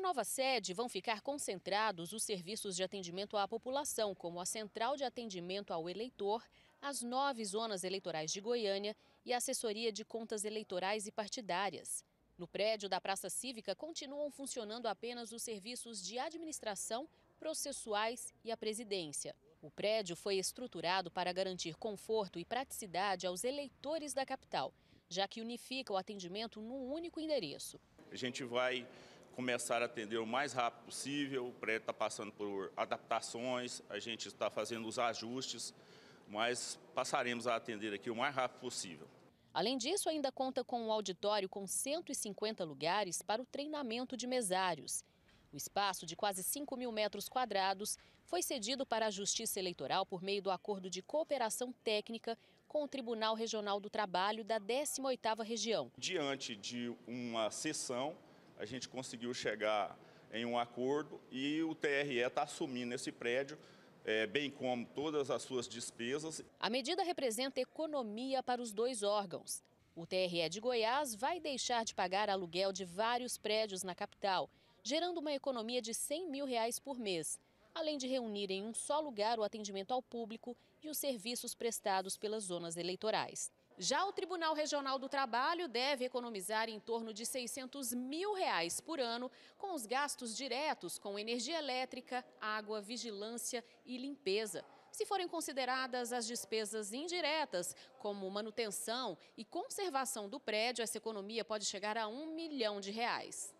Na nova sede vão ficar concentrados os serviços de atendimento à população, como a Central de Atendimento ao Eleitor, as nove zonas eleitorais de Goiânia e a assessoria de contas eleitorais e partidárias. No prédio da Praça Cívica continuam funcionando apenas os serviços de administração, processuais e a presidência. O prédio foi estruturado para garantir conforto e praticidade aos eleitores da capital, já que unifica o atendimento num único endereço. A gente vai começar a atender o mais rápido possível. O prédio está passando por adaptações, a gente está fazendo os ajustes, mas passaremos a atender aqui o mais rápido possível. Além disso, ainda conta com um auditório com 150 lugares para o treinamento de mesários. O espaço de quase 5 mil metros quadrados foi cedido para a Justiça Eleitoral por meio do acordo de cooperação técnica com o Tribunal Regional do Trabalho da 18ª Região. Diante de uma sessão a gente conseguiu chegar em um acordo e o TRE está assumindo esse prédio é, bem como todas as suas despesas. A medida representa economia para os dois órgãos. O TRE de Goiás vai deixar de pagar aluguel de vários prédios na capital, gerando uma economia de 100 mil reais por mês, além de reunir em um só lugar o atendimento ao público e os serviços prestados pelas zonas eleitorais. Já o Tribunal Regional do Trabalho deve economizar em torno de 600 mil reais por ano com os gastos diretos com energia elétrica, água, vigilância e limpeza. Se forem consideradas as despesas indiretas, como manutenção e conservação do prédio, essa economia pode chegar a um milhão de reais.